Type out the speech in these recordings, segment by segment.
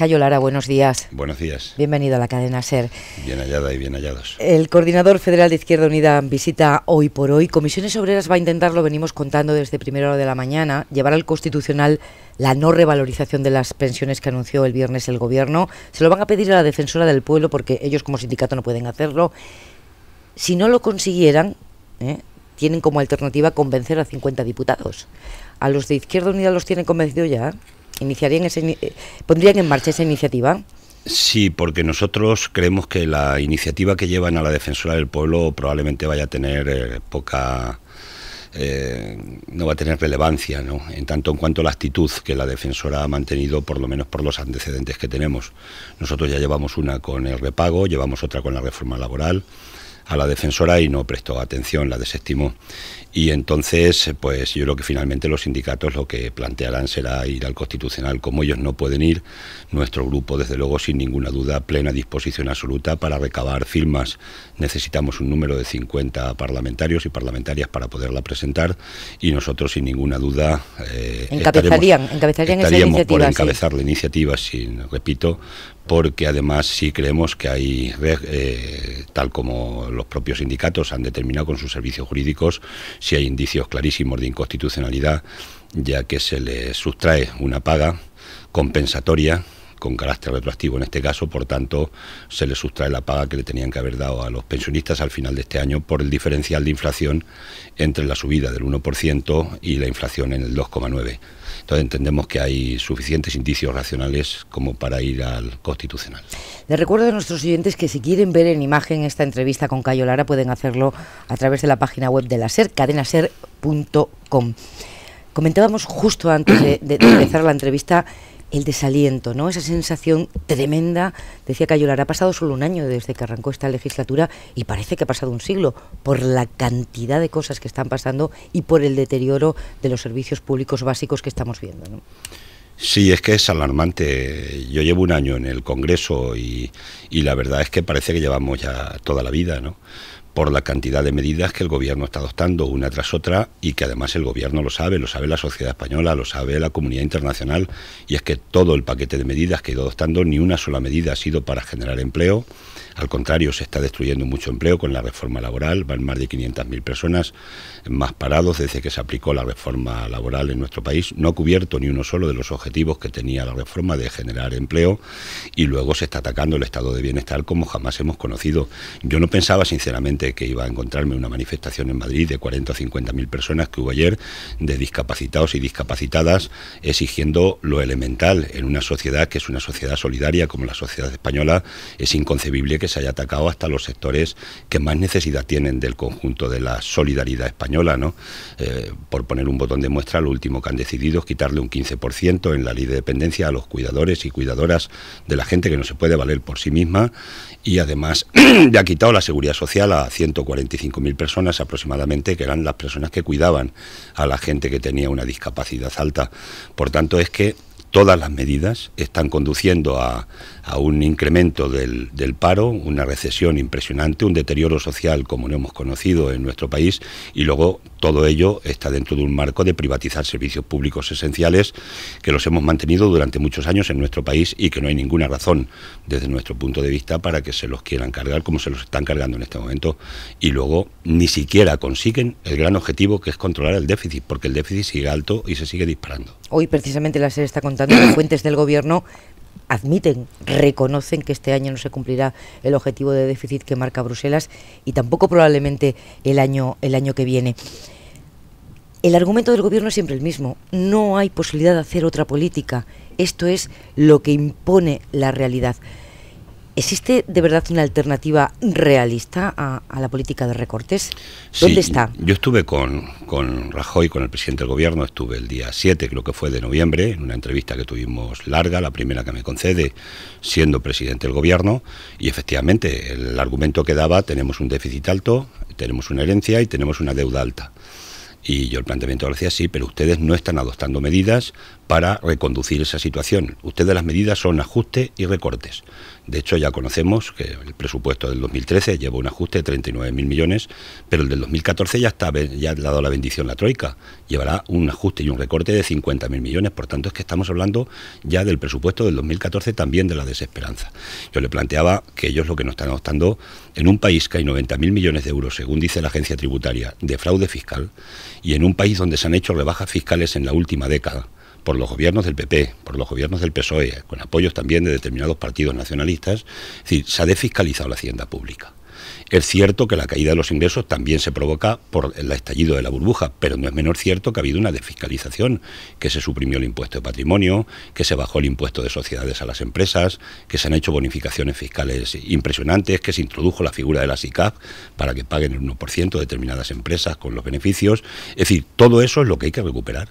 Cayo Lara, buenos días. Buenos días. Bienvenido a la cadena SER. Bien hallada y bien hallados. El coordinador federal de Izquierda Unida visita hoy por hoy. Comisiones Obreras va a intentar, lo venimos contando desde primera hora de la mañana, llevar al Constitucional la no revalorización de las pensiones que anunció el viernes el Gobierno. Se lo van a pedir a la Defensora del Pueblo porque ellos como sindicato no pueden hacerlo. Si no lo consiguieran, ¿eh? tienen como alternativa convencer a 50 diputados. A los de Izquierda Unida los tienen convencido ya iniciarían ese, eh, pondrían en marcha esa iniciativa. Sí, porque nosotros creemos que la iniciativa que llevan a la Defensora del Pueblo probablemente vaya a tener eh, poca... Eh, no va a tener relevancia, ¿no? En tanto en cuanto a la actitud que la defensora ha mantenido, por lo menos por los antecedentes que tenemos. Nosotros ya llevamos una con el repago, llevamos otra con la reforma laboral, a la defensora y no prestó atención, la desestimó. Y entonces, pues yo creo que finalmente los sindicatos lo que plantearán será ir al Constitucional. Como ellos no pueden ir, nuestro grupo, desde luego, sin ninguna duda, plena disposición absoluta para recabar firmas. Necesitamos un número de 50 parlamentarios y parlamentarias para poderla presentar y nosotros, sin ninguna duda, eh, encabezarían, esa iniciativa, por encabezar la iniciativa, sin, repito, porque además sí creemos que hay, eh, tal como los propios sindicatos han determinado con sus servicios jurídicos, si hay indicios clarísimos de inconstitucionalidad, ya que se les sustrae una paga compensatoria con carácter retroactivo en este caso, por tanto, se le sustrae la paga que le tenían que haber dado a los pensionistas al final de este año por el diferencial de inflación entre la subida del 1% y la inflación en el 2,9%. Entonces entendemos que hay suficientes indicios racionales como para ir al constitucional. Les recuerdo a nuestros oyentes que si quieren ver en imagen esta entrevista con Cayo Lara pueden hacerlo a través de la página web de la SER, cadenaser.com. Comentábamos justo antes de empezar la entrevista el desaliento, ¿no? Esa sensación tremenda. Decía Cayolar, ha pasado solo un año desde que arrancó esta legislatura y parece que ha pasado un siglo por la cantidad de cosas que están pasando y por el deterioro de los servicios públicos básicos que estamos viendo, Sí, es que es alarmante. Yo llevo un año en el Congreso y, y la verdad es que parece que llevamos ya toda la vida, ¿no? por la cantidad de medidas que el gobierno está adoptando una tras otra y que además el gobierno lo sabe, lo sabe la sociedad española, lo sabe la comunidad internacional y es que todo el paquete de medidas que ha ido adoptando, ni una sola medida ha sido para generar empleo, al contrario, se está destruyendo mucho empleo con la reforma laboral, van más de 500.000 personas más parados desde que se aplicó la reforma laboral en nuestro país, no ha cubierto ni uno solo de los objetivos que tenía la reforma de generar empleo y luego se está atacando el estado de bienestar como jamás hemos conocido. Yo no pensaba sinceramente que iba a encontrarme una manifestación en Madrid de 40 o 50 mil personas que hubo ayer, de discapacitados y discapacitadas, exigiendo lo elemental en una sociedad que es una sociedad solidaria como la sociedad española. Es inconcebible que se haya atacado hasta los sectores que más necesidad tienen del conjunto de la solidaridad española. ¿no? Eh, por poner un botón de muestra, lo último que han decidido es quitarle un 15% en la ley de dependencia a los cuidadores y cuidadoras de la gente que no se puede valer por sí misma y además le ha quitado la seguridad social a 145.000 personas aproximadamente, que eran las personas que cuidaban a la gente que tenía una discapacidad alta. Por tanto, es que todas las medidas están conduciendo a, un incremento del, paro, una recesión impresionante, un deterioro social como no hemos conocido en nuestro país y luego todo ello está dentro de un marco de privatizar servicios públicos esenciales que los hemos mantenido durante muchos años en nuestro país y que no hay ninguna razón desde nuestro punto de vista para que se los quieran cargar como se los están cargando en este momento y luego ni siquiera consiguen el gran objetivo que es controlar el déficit porque el déficit sigue alto y se sigue disparando. Hoy precisamente la SER está contando que fuentes del Gobierno admiten, reconocen que este año no se cumplirá el objetivo de déficit que marca Bruselas y tampoco probablemente el año, el año que viene. El argumento del gobierno es siempre el mismo. No hay posibilidad de hacer otra política. Esto es lo que impone la realidad. ¿Existe de verdad una alternativa realista a, la política de recortes? ¿Dónde está? Yo estuve con, con Rajoy, con el presidente del gobierno, estuve el día 7, creo que fue de noviembre, en una entrevista que tuvimos larga, la primera que me concede, siendo presidente del gobierno, y efectivamente el argumento que daba, tenemos un déficit alto, tenemos una herencia y tenemos una deuda alta. Y yo el planteamiento lo decía, sí, pero ustedes no están adoptando medidas para reconducir esa situación. Ustedes las medidas son ajustes y recortes. De hecho, ya conocemos que el presupuesto del 2013 llevó un ajuste de 39.000 millones, pero el del 2014 ya, está, ya ha dado la bendición la Troika. Llevará un ajuste y un recorte de 50.000 millones. Por tanto, es que estamos hablando ya del presupuesto del 2014 también de la desesperanza. Yo le planteaba que ellos lo que nos están adoptando en un país que hay 90.000 millones de euros, según dice la agencia tributaria, de fraude fiscal y en un país donde se han hecho rebajas fiscales en la última década por los gobiernos del PP, por los gobiernos del PSOE, con apoyos también de determinados partidos nacionalistas, se ha desfiscalizado la hacienda pública. Es cierto que la caída de los ingresos también se provoca por el estallido de la burbuja, pero no es menor cierto que ha habido una defiscalización, que se suprimió el impuesto de patrimonio, que se bajó el impuesto de sociedades a las empresas, que se han hecho bonificaciones fiscales impresionantes, que se introdujo la figura de la SICAV para que paguen el 1% determinadas empresas con los beneficios. Es decir, todo eso es lo que hay que recuperar.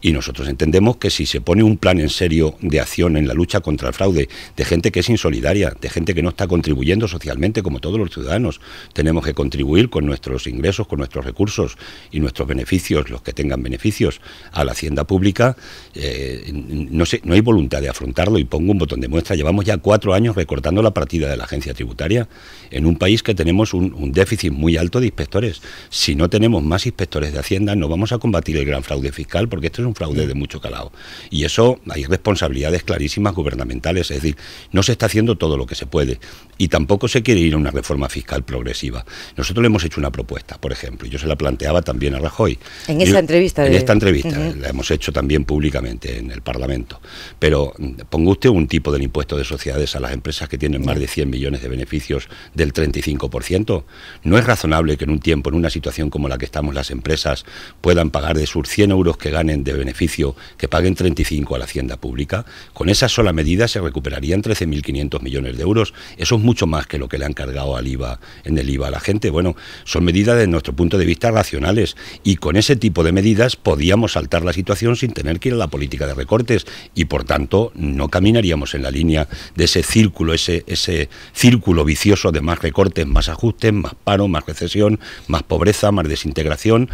Y nosotros entendemos que si se pone un plan en serio de acción en la lucha contra el fraude, de gente que es insolidaria, de gente que no está contribuyendo socialmente, como todos los ciudadanos, tenemos que contribuir con nuestros ingresos, con nuestros recursos y nuestros beneficios, los que tengan beneficios, a la hacienda pública, eh, no, sé, no hay voluntad de afrontarlo. Y pongo un botón de muestra. Llevamos ya cuatro años recortando la partida de la agencia tributaria en un país que tenemos un, un déficit muy alto de inspectores. Si no tenemos más inspectores de Hacienda, no vamos a combatir el gran fraude fiscal, porque esto es un fraude de mucho calado. Y eso hay responsabilidades clarísimas gubernamentales, es decir, no se está haciendo todo lo que se puede y tampoco se quiere ir a una reforma fiscal progresiva. Nosotros le hemos hecho una propuesta, por ejemplo, y yo se la planteaba también a Rajoy. En esta entrevista. En esta entrevista, la hemos hecho también públicamente en el Parlamento. Pero ponga usted un tipo del impuesto de sociedades a las empresas que tienen más de 100 millones de beneficios del 35%. No es razonable que en un tiempo, en una situación como la que estamos, las empresas puedan pagar de sus 100 euros que ganen de beneficio que paguen 35 a la hacienda pública, con esa sola medida se recuperarían 13.500 millones de euros. Eso es mucho más que lo que le han cargado al IVA en el IVA a la gente. Bueno, son medidas desde nuestro punto de vista racionales y con ese tipo de medidas podíamos saltar la situación sin tener que ir a la política de recortes y por tanto no caminaríamos en la línea de ese círculo, ese, ese círculo vicioso de más recortes, más ajustes, más paro, más recesión, más pobreza, más desintegración.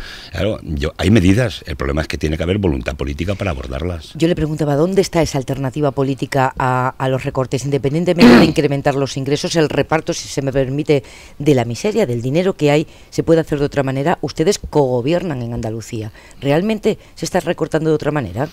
hay medidas, el problema es que tiene que haber voluntad política para abordarlas. Yo le preguntaba, ¿dónde está esa alternativa política a, a los recortes? Independientemente de incrementar los ingresos, el reparto, si se me permite, de la miseria, del dinero que hay, se puede hacer de otra manera. Ustedes cogobiernan en Andalucía. ¿Realmente se está recortando de otra manera?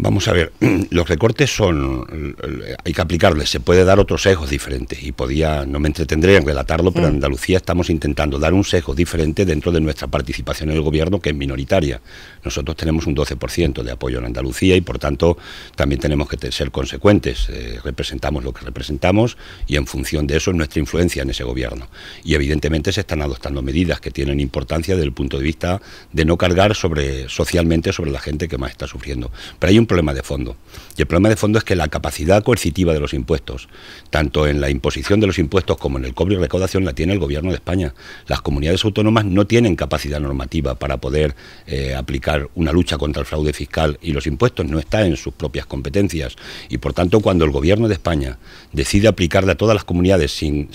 Vamos a ver, los recortes son, hay que aplicarles, se puede dar otros sesgos diferentes y podía, no me entretendré en relatarlo, pero en mm. Andalucía estamos intentando dar un sesgo diferente dentro de nuestra participación en el gobierno que es minoritaria. Nosotros tenemos un 12% de apoyo en Andalucía y por tanto también tenemos que ser consecuentes, eh, representamos lo que representamos y en función de eso nuestra influencia en ese gobierno. Y evidentemente se están adoptando medidas que tienen importancia desde el punto de vista de no cargar sobre, socialmente sobre la gente que más está sufriendo. Pero hay un problema de fondo. Y el problema de fondo es que la capacidad coercitiva de los impuestos, tanto en la imposición de los impuestos como en el cobro y recaudación, la tiene el Gobierno de España. Las comunidades autónomas no tienen capacidad normativa para poder eh, aplicar una lucha contra el fraude fiscal y los impuestos no está en sus propias competencias. Y por tanto, cuando el Gobierno de España decide aplicarle a todas las comunidades sin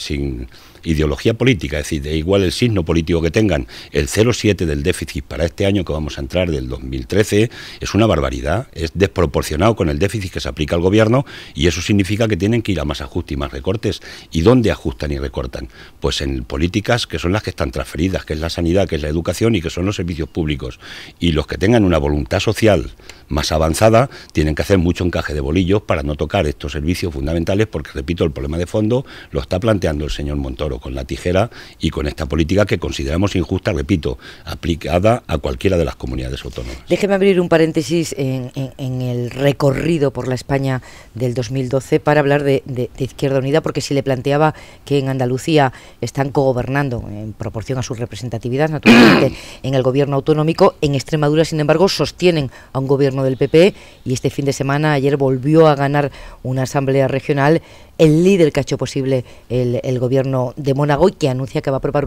ideología política, es decir, de igual el signo político que tengan, el 0,7 del déficit para este año que vamos a entrar del 2013 es una barbaridad, es desproporcionado con el déficit que se aplica al gobierno y eso significa que tienen que ir a más ajustes y más recortes. ¿Y dónde ajustan y recortan? Pues en políticas que son las que están transferidas, que es la sanidad, que es la educación y que son los servicios públicos. Y los que tengan una voluntad social más avanzada tienen que hacer mucho encaje de bolillos para no tocar estos servicios fundamentales porque, repito, el problema de fondo lo está planteando el señor Montoro con la tijera y con esta política que consideramos injusta, repito, aplicada a cualquiera de las comunidades autónomas. Déjeme abrir un paréntesis en, el recorrido por la España del 2012 para hablar de, Izquierda Unida, porque si le planteaba que en Andalucía están cogobernando en proporción a su representatividad, naturalmente, en el gobierno autonómico, en Extremadura, sin embargo, sostienen a un gobierno del PP e y este fin de semana, ayer, volvió a ganar una asamblea regional el líder que ha hecho posible el, gobierno de Mónago y que anuncia que va a aprobar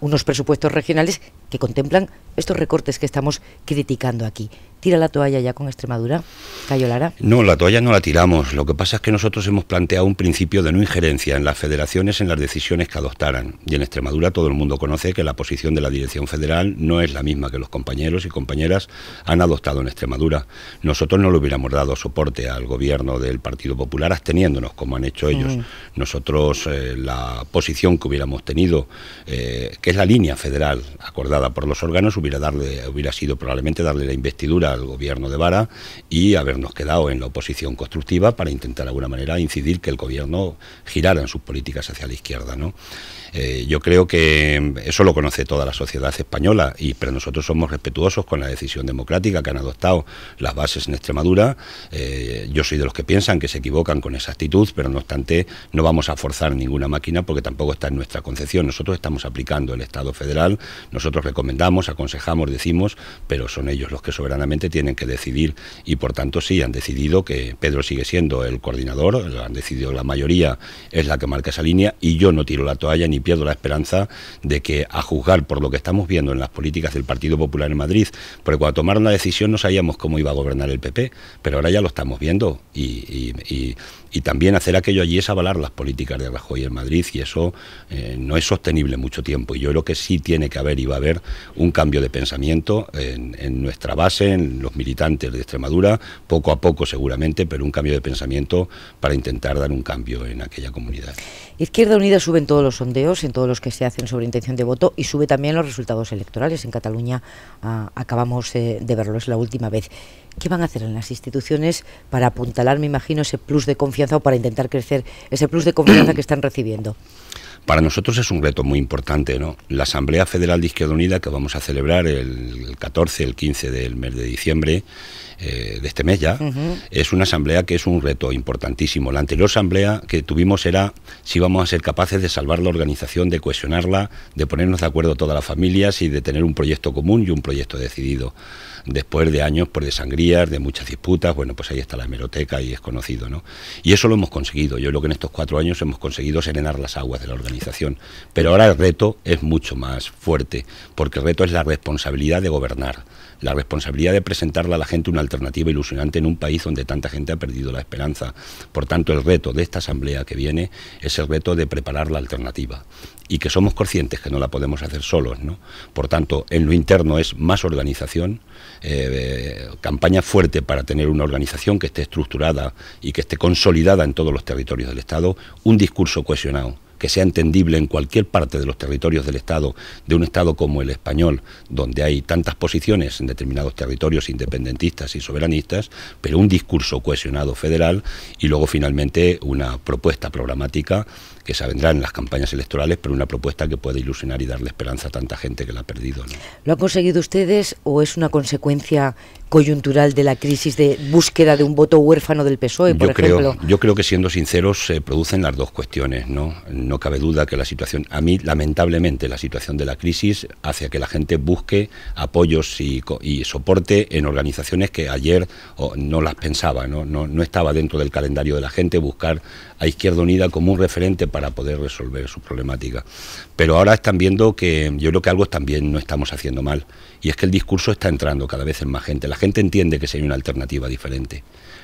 unos presupuestos regionales que contemplan estos recortes que estamos criticando aquí. ¿Tira la toalla ya con Extremadura, Cayo Lara? No, la toalla no la tiramos. Lo que pasa es que nosotros hemos planteado un principio de no injerencia en las federaciones en las decisiones que adoptaran. Y en Extremadura todo el mundo conoce que la posición de la Dirección Federal no es la misma que los compañeros y compañeras han adoptado en Extremadura. Nosotros no le hubiéramos dado soporte al gobierno del Partido Popular absteniéndonos como han hecho ellos. Mm. Nosotros eh, la posición que hubiéramos tenido, eh, que es la línea federal acordada por los órganos, hubiera, hubiera sido probablemente darle la investidura al gobierno de Vara y habernos quedado en la oposición constructiva para intentar de alguna manera incidir que el gobierno girara en sus políticas hacia la izquierda. Eh, yo creo que eso lo conoce toda la sociedad española, y, pero nosotros somos respetuosos con la decisión democrática que han adoptado las bases en Extremadura. Eh, yo soy de los que piensan que se equivocan con esa actitud, pero no obstante no vamos a forzar ninguna máquina porque tampoco está en nuestra concepción. Nosotros estamos aplicando el Estado federal, nosotros recomendamos, aconsejamos, decimos, pero son ellos los que soberanamente tienen que decidir y por tanto sí, han decidido que Pedro sigue siendo el coordinador, han decidido la mayoría es la que marca esa línea y yo no tiro la toalla ni pierdo la esperanza de que a juzgar por lo que estamos viendo en las políticas del Partido Popular en Madrid, porque cuando tomaron la decisión no sabíamos cómo iba a gobernar el PP, pero ahora ya lo estamos viendo y, también hacer aquello allí es avalar las políticas de Rajoy en Madrid y eso eh, no es sostenible mucho tiempo y yo creo que sí tiene que haber y va a haber un cambio de pensamiento en, en nuestra base, en los militantes de Extremadura, poco a poco seguramente, pero un cambio de pensamiento para intentar dar un cambio en aquella comunidad. Izquierda Unida sube en todos los sondeos, en todos los que se hacen sobre intención de voto y sube también los resultados electorales. En Cataluña ah, acabamos eh, de verlo, es la última vez. ¿Qué van a hacer en las instituciones para apuntalar, me imagino, ese plus de confianza o para intentar crecer ese plus de confianza que están recibiendo? Para nosotros es un reto muy importante, ¿no? La Asamblea Federal de Izquierda Unida que vamos a celebrar el 14, el 15 del mes de diciembre eh, de este mes ya, es una asamblea que es un reto importantísimo. La anterior asamblea que tuvimos era si vamos a ser capaces de salvar la organización, de cohesionarla, de ponernos de acuerdo todas las familias y de tener un proyecto común y un proyecto decidido después de años por pues, de sangrías, de muchas disputas, bueno, pues ahí está la hemeroteca y es conocido, ¿no? Y eso lo hemos conseguido, yo creo que en estos cuatro años hemos conseguido serenar las aguas de la organización, pero ahora el reto es mucho más fuerte, porque el reto es la responsabilidad de gobernar, la responsabilidad de presentarle a la gente una alternativa ilusionante en un país donde tanta gente ha perdido la esperanza. Por tanto, el reto de esta asamblea que viene es el reto de preparar la alternativa y que somos conscientes que no la podemos hacer solos, ¿no? Por tanto, en lo interno es más organización, eh, campaña fuerte para tener una organización que esté estructurada y que esté consolidada en todos los territorios del Estado, un discurso cohesionado que sea entendible en cualquier parte de los territorios del Estado, de un Estado como el español, donde hay tantas posiciones en determinados territorios independentistas y soberanistas, pero un discurso cohesionado federal y luego finalmente una propuesta programática que se vendrán en las campañas electorales, pero una propuesta que puede ilusionar y darle esperanza a tanta gente que la ha perdido. ¿Lo han conseguido ustedes o es una consecuencia coyuntural de la crisis de búsqueda de un voto huérfano del PSOE, yo Creo, yo creo que siendo sinceros se producen las dos cuestiones, ¿no? No cabe duda que la situación, a mí lamentablemente la situación de la crisis hace que la gente busque apoyos y, soporte en organizaciones que ayer no las pensaba, ¿no? No, no estaba dentro del calendario de la gente buscar a Izquierda Unida como un referente para poder resolver su problemática. Pero ahora están viendo que yo creo que algo también no estamos haciendo mal. Y es que el discurso está entrando cada vez en más gente. La gente entiende que sería una alternativa diferente.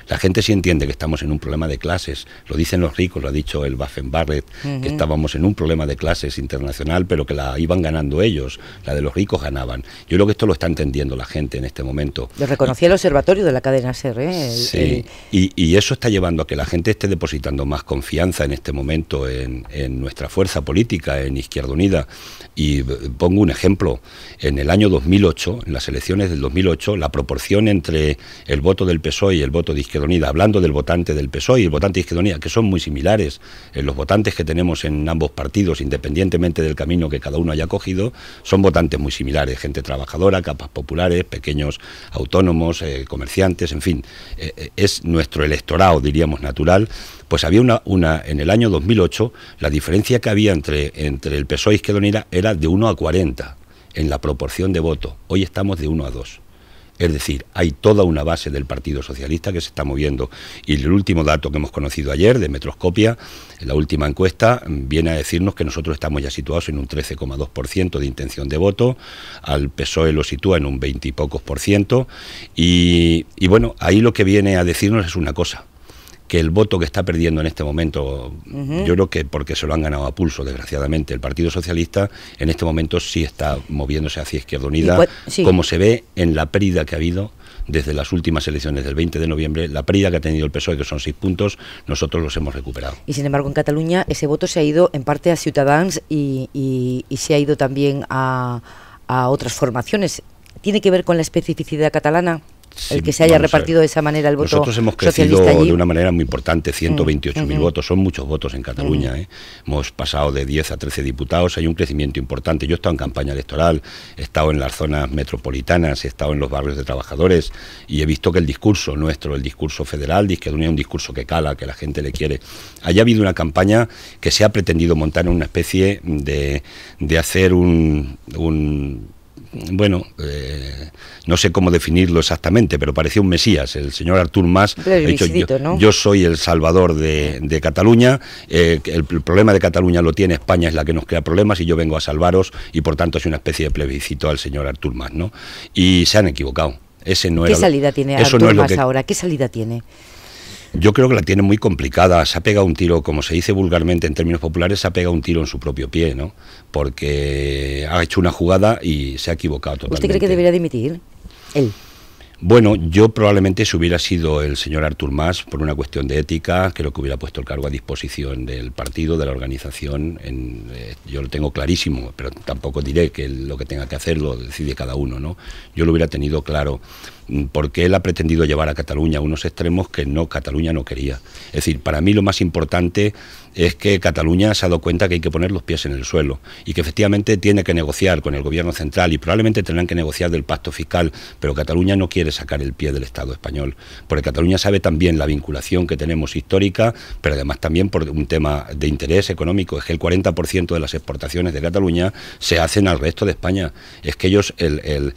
La gente sí entiende que estamos en un problema de clases, lo dicen los ricos, lo ha dicho el Baffen Barret que estábamos en un problema de clases internacional, pero que la iban ganando ellos, la de los ricos ganaban. Yo creo que esto lo está entendiendo la gente en este momento. Lo reconocía el observatorio de la cadena SER. ¿eh? sí, Y, eso está llevando a que la gente esté depositando más confianza en este momento en, en nuestra fuerza política, en Izquierda Unida. Y eh, pongo un ejemplo, en el año 2008, en las elecciones del 2008, la proporción entre el voto del PSOE y el voto de Izquierda hablando del votante del PSOE y el votante de Izquierda que son muy similares en eh, los votantes que tenemos en ambos partidos, independientemente del camino que cada uno haya cogido, son votantes muy similares, gente trabajadora, capas populares, pequeños autónomos, eh, comerciantes, en fin, eh, es nuestro electorado, diríamos, natural. Pues había una, una, en el año 2008, la diferencia que había entre, entre el PSOE y Izquierda Unida era de 1 a 40 en la proporción de votos. Hoy estamos de 1 a 2. Es decir, hay toda una base del Partido Socialista que se está moviendo. Y el último dato que hemos conocido ayer de Metroscopia, en la última encuesta, viene a decirnos que nosotros estamos ya situados en un 13,2% de intención de voto, al PSOE lo sitúa en un 20 y pocos por ciento. Y, y bueno, ahí lo que viene a decirnos es una cosa, que el voto que está perdiendo en este momento, yo creo que porque se lo han ganado a pulso, desgraciadamente, el Partido Socialista en este momento sí está moviéndose hacia Izquierda Unida, pues, como se ve en la pérdida que ha habido desde las últimas elecciones del 20 de noviembre, la pérdida que ha tenido el PSOE, que son seis puntos, nosotros los hemos recuperado. Y sin embargo, en Cataluña ese voto se ha ido en parte a ciudadans y, se ha ido también a, a otras formaciones. ¿Tiene que ver con la especificidad catalana? el que se haya repartido de esa manera el voto Nosotros hemos crecido de una manera muy importante, 128.000 mm, mm, mm. votos, son muchos votos en Cataluña. ¿eh? Hemos pasado de 10 a 13 diputados, hay un crecimiento importante. Yo he estado en campaña electoral, he estado en las zonas metropolitanas, he estado en los barrios de trabajadores y he visto que el discurso nuestro, el discurso federal dice es un discurso que cala, que la gente le quiere. Haya habido una campaña que se ha pretendido montar en una especie de, hacer un bueno, eh, no sé cómo definirlo exactamente, pero parecía un mesías. El señor Artur Mas yo, soy el salvador de, Cataluña, eh, el, problema de Cataluña lo tiene España, es la que nos crea problemas y yo vengo a salvaros y por tanto es una especie de plebiscito al señor Artur Mas, ¿no? Y se han equivocado. Ese no ¿Qué salida tiene Artur ahora? ¿Qué salida tiene? Yo creo que la tiene muy complicada. Se ha pegado un tiro, como se dice vulgarmente en términos populares, se ha pegado un tiro en su propio pie, ¿no? Porque ha hecho una jugada y se ha equivocado ¿Usted cree que debería dimitir? Él. Bueno, yo probablemente si hubiera sido el señor Artur Mas, por una cuestión de ética, creo que hubiera puesto el cargo a disposición del partido, de la organización. Eh, yo lo tengo clarísimo, pero tampoco diré que lo que tenga que hacer lo decide cada uno. ¿no? Yo lo hubiera tenido claro, mm, porque él ha pretendido llevar a Cataluña a unos extremos que no Cataluña no quería. Es decir, para mí lo más importante es que Cataluña se ha dado cuenta que hay que poner los pies en el suelo y que efectivamente tiene que negociar con el gobierno central y probablemente tendrán que negociar del pacto fiscal, pero Cataluña no quiere sacar el pie del Estado español, porque Cataluña sabe también la vinculación que tenemos histórica, pero además también por un tema de interés económico, es que el 40% de las exportaciones de Cataluña se hacen al resto de España, es que ellos el,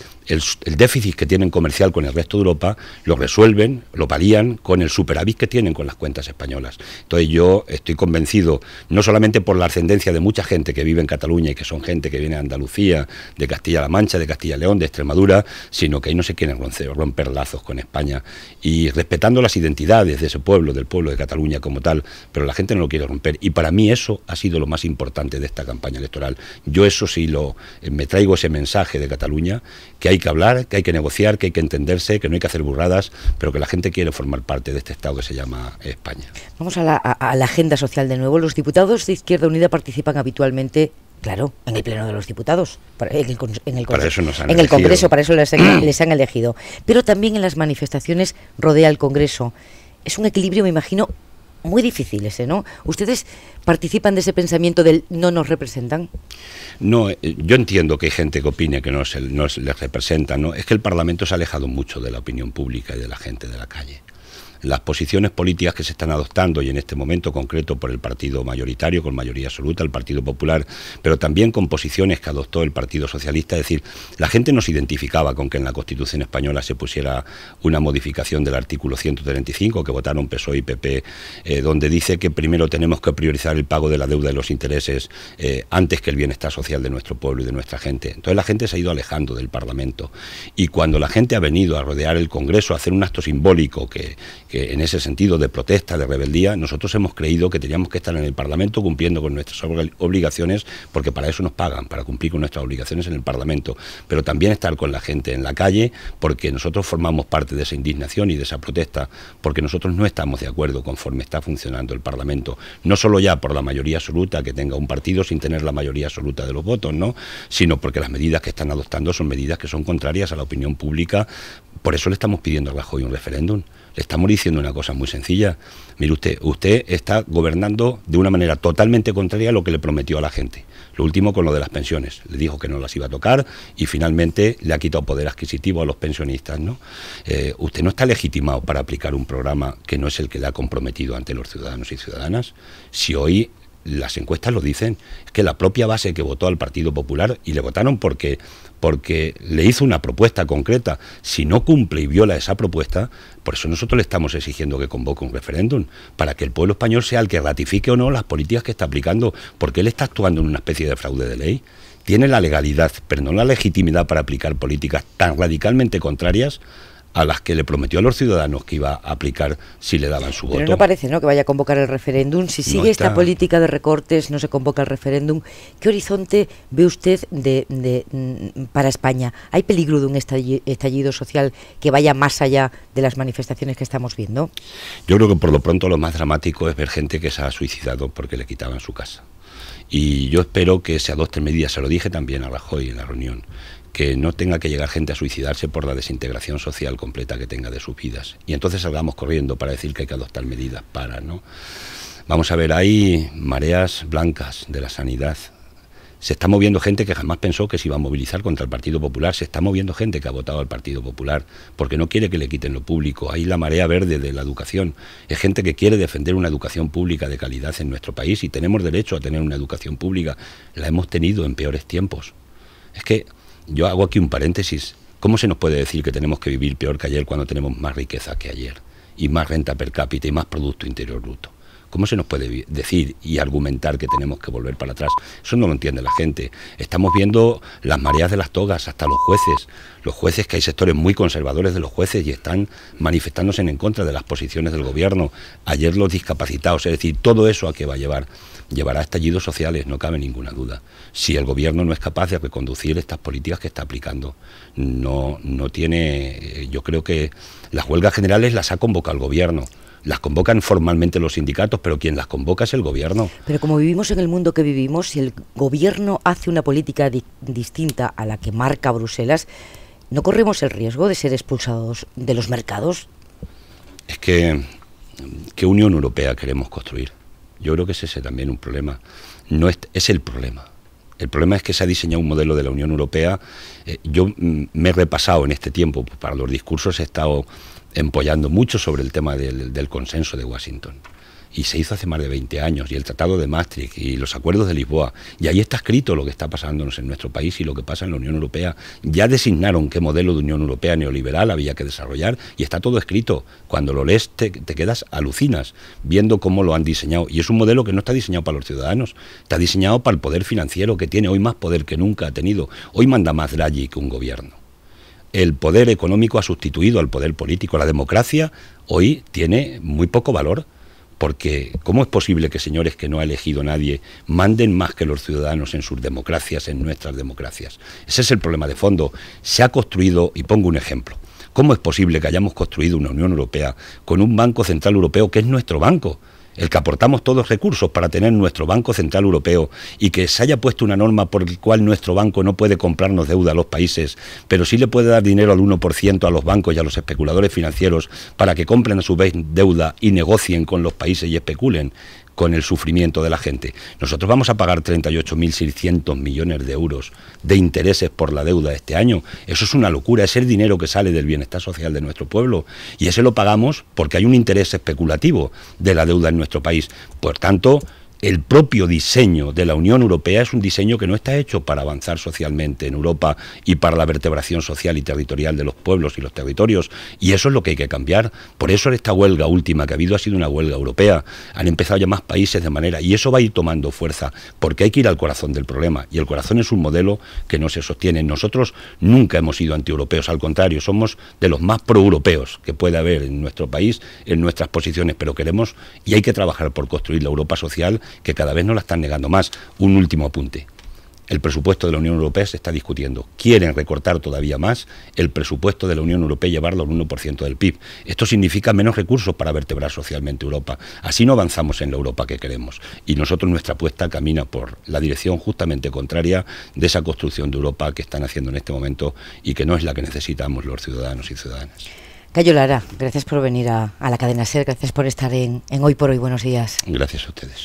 déficit que tienen comercial con el resto de Europa lo resuelven, lo palían con el superávit que tienen con las cuentas españolas. Entonces yo estoy convencido, no solamente por la ascendencia de mucha gente que vive en Cataluña y que son gente que viene de Andalucía, de Castilla-La Mancha, de Castilla-León, de Extremadura, sino que ahí no se quieren romper romper lazos con España y respetando las identidades de ese pueblo, del pueblo de Cataluña como tal, pero la gente no lo quiere romper. Y para mí eso ha sido lo más importante de esta campaña electoral. Yo eso sí lo, eh, me traigo ese mensaje de Cataluña, que hay que hablar, que hay que negociar, que hay que entenderse, que no hay que hacer burradas, pero que la gente quiere formar parte de este Estado que se llama España. Vamos a la, a la agenda social de nuevo. Los diputados de Izquierda Unida participan habitualmente Claro, en el Pleno de los Diputados, en el, en en el Congreso, para eso les, han elegido. Pero también en las manifestaciones rodea el Congreso. Es un equilibrio, me imagino, muy difícil ese, ¿no? ¿Ustedes participan de ese pensamiento del no nos representan? No, eh, yo entiendo que hay gente que opina que no, les representan, ¿no? Es que el Parlamento se ha alejado mucho de la opinión pública y de la gente de la calle las posiciones políticas que se están adoptando y en este momento concreto por el partido mayoritario, con mayoría absoluta, el Partido Popular, pero también con posiciones que adoptó el Partido Socialista. Es decir, la gente no se identificaba con que en la Constitución española se pusiera una modificación del artículo 135 que votaron PSOE y PP, eh, donde dice que primero tenemos que priorizar el pago de la deuda y los intereses eh, antes que el bienestar social de nuestro pueblo y de nuestra gente. Entonces la gente se ha ido alejando del Parlamento y cuando la gente ha venido a rodear el Congreso a hacer un acto simbólico que, que en ese sentido de protesta, de rebeldía, nosotros hemos creído que teníamos que estar en el Parlamento cumpliendo con nuestras obligaciones, porque para eso nos pagan, para cumplir con nuestras obligaciones en el Parlamento, pero también estar con la gente en la calle, porque nosotros formamos parte de esa indignación y de esa protesta, porque nosotros no estamos de acuerdo conforme está funcionando el Parlamento, no solo ya por la mayoría absoluta que tenga un partido sin tener la mayoría absoluta de los votos, ¿no? sino porque las medidas que están adoptando son medidas que son contrarias a la opinión pública, por eso le estamos pidiendo a Rajoy un referéndum. Le estamos diciendo una cosa muy sencilla. Mire usted, usted está gobernando de una manera totalmente contraria a lo que le prometió a la gente. Lo último con lo de las pensiones. Le dijo que no las iba a tocar y finalmente le ha quitado poder adquisitivo a los pensionistas. ¿no? Eh, usted no está legitimado para aplicar un programa que no es el que le ha comprometido ante los ciudadanos y ciudadanas. Si hoy las encuestas lo dicen, es que la propia base que votó al Partido Popular y le votaron porque porque le hizo una propuesta concreta. Si no cumple y viola esa propuesta, por eso nosotros le estamos exigiendo que convoque un referéndum, para que el pueblo español sea el que ratifique o no las políticas que está aplicando, porque él está actuando en una especie de fraude de ley. Tiene la legalidad, pero no la legitimidad para aplicar políticas tan radicalmente contrarias a las que le prometió a los ciudadanos que iba a aplicar si le daban su voto. Pero no parece ¿no? que vaya a convocar el referéndum. Si sigue esta política de recortes, no se convoca el referéndum. ¿Qué horizonte ve usted mm, para España? ¿Hay peligro de un estallido social que vaya más allá de las manifestaciones que estamos viendo? Yo creo que por lo pronto lo más dramático es ver gente que se ha suicidado porque le quitaban su casa. Y yo espero que se adopten medidas, se lo dije también a Rajoy en la reunión, que no tenga que llegar gente a suicidarse por la desintegración social completa que tenga de sus vidas. Y entonces salgamos corriendo para decir que hay que adoptar medidas para, ¿no? Vamos a ver, hay mareas blancas de la sanidad. Se está moviendo gente que jamás pensó que se iba a movilizar contra el Partido Popular. Se está moviendo gente que ha votado al Partido Popular porque no quiere que le quiten lo público. Hay la marea verde de la educación. Es gente que quiere defender una educación pública de calidad en nuestro país y tenemos derecho a tener una educación pública. La hemos tenido en peores tiempos. Es que yo hago aquí un paréntesis. ¿Cómo se nos puede decir que tenemos que vivir peor que ayer cuando tenemos más riqueza que ayer? Y más renta per cápita y más Producto Interior Bruto. ¿Cómo se nos puede decir y argumentar que tenemos que volver para atrás? Eso no lo entiende la gente. Estamos viendo las mareas de las togas, hasta los jueces. Los jueces, que hay sectores muy conservadores de los jueces y están manifestándose en contra de las posiciones del gobierno. Ayer los discapacitados, es decir, todo eso a qué va a llevar. Llevará a estallidos sociales, no cabe ninguna duda. Si el gobierno no es capaz de reconducir estas políticas que está aplicando, no, no tiene. Yo creo que las huelgas generales las ha convocado el gobierno. Las convocan formalmente los sindicatos, pero quien las convoca es el gobierno. Pero como vivimos en el mundo que vivimos, si el gobierno hace una política distinta a la que marca Bruselas, ¿no corremos el riesgo de ser expulsados de los mercados? Es que, ¿qué Unión Europea queremos construir? Yo creo que es ese también un problema. No es, el problema. El problema es que se ha diseñado un modelo de la Unión Europea. Eh, yo mm, me he repasado en este tiempo pues, para los discursos, he estado empollando mucho sobre el tema del, consenso de Washington y se hizo hace más de 20 años, y el Tratado de Maastricht y los acuerdos de Lisboa, y ahí está escrito lo que está pasándonos en nuestro país y lo que pasa en la Unión Europea. Ya designaron qué modelo de Unión Europea neoliberal había que desarrollar y está todo escrito. Cuando lo lees te, quedas alucinas viendo cómo lo han diseñado. Y es un modelo que no está diseñado para los ciudadanos, está diseñado para el poder financiero que tiene hoy más poder que nunca ha tenido. Hoy manda más Draghi que un gobierno el poder económico ha sustituido al poder político. La democracia hoy tiene muy poco valor porque ¿cómo es posible que señores que no ha elegido nadie manden más que los ciudadanos en sus democracias, en nuestras democracias? Ese es el problema de fondo. Se ha construido, y pongo un ejemplo, ¿cómo es posible que hayamos construido una Unión Europea con un Banco Central Europeo que es nuestro banco? el que aportamos todos recursos para tener nuestro Banco Central Europeo y que se haya puesto una norma por la cual nuestro banco no puede comprarnos deuda a los países, pero sí le puede dar dinero al 1% a los bancos y a los especuladores financieros para que compren a su vez deuda y negocien con los países y especulen con el sufrimiento de la gente. Nosotros vamos a pagar 38.600 millones de euros de intereses por la deuda este año. Eso es una locura, es el dinero que sale del bienestar social de nuestro pueblo. Y ese lo pagamos porque hay un interés especulativo de la deuda en nuestro país. Por tanto, el propio diseño de la Unión Europea es un diseño que no está hecho para avanzar socialmente en Europa y para la vertebración social y territorial de los pueblos y los territorios. Y eso es lo que hay que cambiar. Por eso esta huelga última que ha habido ha sido una huelga europea. Han empezado ya más países de manera. Y eso va a ir tomando fuerza, porque hay que ir al corazón del problema. Y el corazón es un modelo que no se sostiene. Nosotros nunca hemos sido antieuropeos, al contrario, somos de los más pro-europeos... que puede haber en nuestro país, en nuestras posiciones, pero queremos y hay que trabajar por construir la Europa social que cada vez nos la están negando más. Un último apunte. El presupuesto de la Unión Europea se está discutiendo. Quieren recortar todavía más el presupuesto de la Unión Europea y llevarlo al 1% del PIB. Esto significa menos recursos para vertebrar socialmente Europa. Así no avanzamos en la Europa que queremos. Y nosotros nuestra apuesta camina por la dirección justamente contraria de esa construcción de Europa que están haciendo en este momento y que no es la que necesitamos los ciudadanos y ciudadanas. Cayo Lara, gracias por venir a, la cadena SER, gracias por estar en Hoy por Hoy. Buenos días. Gracias a ustedes.